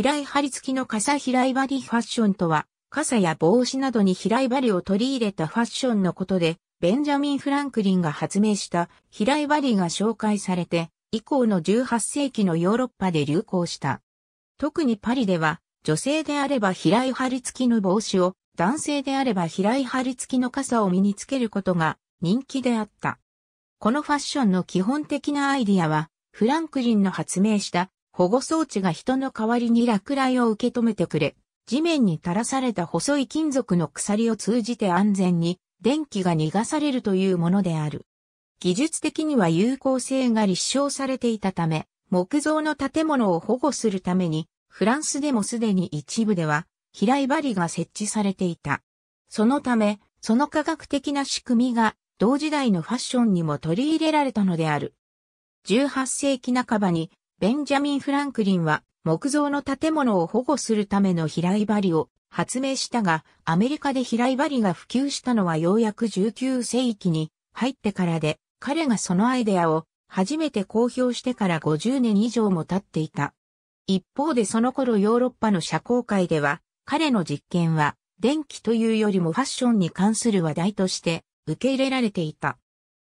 平井張り付きの傘平井張りファッションとは、傘や帽子などに平井張りを取り入れたファッションのことで、ベンジャミン・フランクリンが発明した平井張りが紹介されて、以降の18世紀のヨーロッパで流行した。特にパリでは、女性であれば平井張り付きの帽子を、男性であれば平井張り付きの傘を身につけることが人気であった。このファッションの基本的なアイディアは、フランクリンの発明した保護装置が人の代わりに落雷を受け止めてくれ、地面に垂らされた細い金属の鎖を通じて安全に電気が逃がされるというものである。技術的には有効性が立証されていたため、木造の建物を保護するために、フランスでもすでに一部では、平井針が設置されていた。そのため、その科学的な仕組みが、同時代のファッションにも取り入れられたのである。18世紀半ばに、ベンジャミン・フランクリンは木造の建物を保護するための平井針を発明したが、アメリカで平井針が普及したのはようやく19世紀に入ってからで、彼がそのアイデアを初めて公表してから50年以上も経っていた。一方でその頃ヨーロッパの社交界では、彼の実験は電気というよりもファッションに関する話題として受け入れられていた。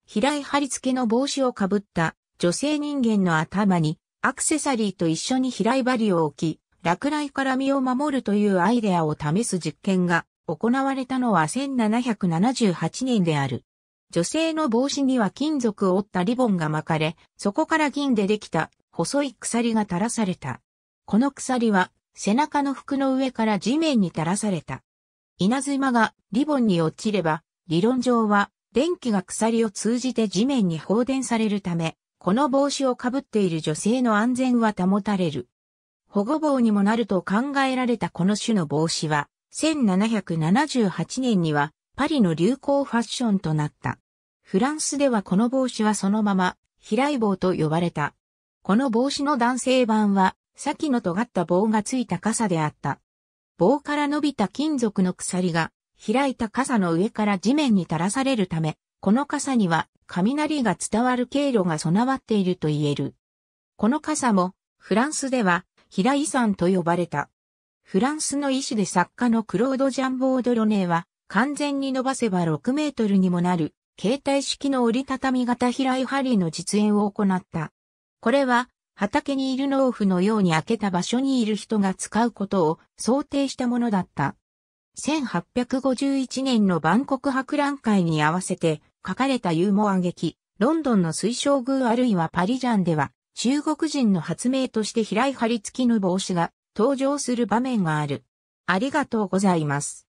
平井張り付けの帽子をかぶった女性人間の頭にアクセサリーと一緒に平い針を置き、落雷から身を守るというアイデアを試す実験が行われたのは1778年である。女性の帽子には金属を折ったリボンが巻かれ、そこから銀でできた細い鎖が垂らされた。この鎖は背中の服の上から地面に垂らされた。稲妻がリボンに落ちれば、理論上は電気が鎖を通じて地面に放電されるため、この帽子をかぶっている女性の安全は保たれる。保護帽にもなると考えられたこの種の帽子は、1778年にはパリの流行ファッションとなった。フランスではこの帽子はそのまま、平い帽と呼ばれた。この帽子の男性版は、先の尖った棒がついた傘であった。棒から伸びた金属の鎖が、開いた傘の上から地面に垂らされるため、この傘には雷が伝わる経路が備わっていると言える。この傘もフランスでは平井山と呼ばれた。フランスの医師で作家のクロード・ジャンボード・ロネーは完全に伸ばせば6メートルにもなる携帯式の折りたたみ型平井針の実演を行った。これは畑にいる農夫のように開けた場所にいる人が使うことを想定したものだった。1851年の万国博覧会に合わせて書かれたユーモア劇、ロンドンの水晶宮あるいはパリジャンでは、中国人の発明として平井張り付きの帽子が登場する場面がある。ありがとうございます。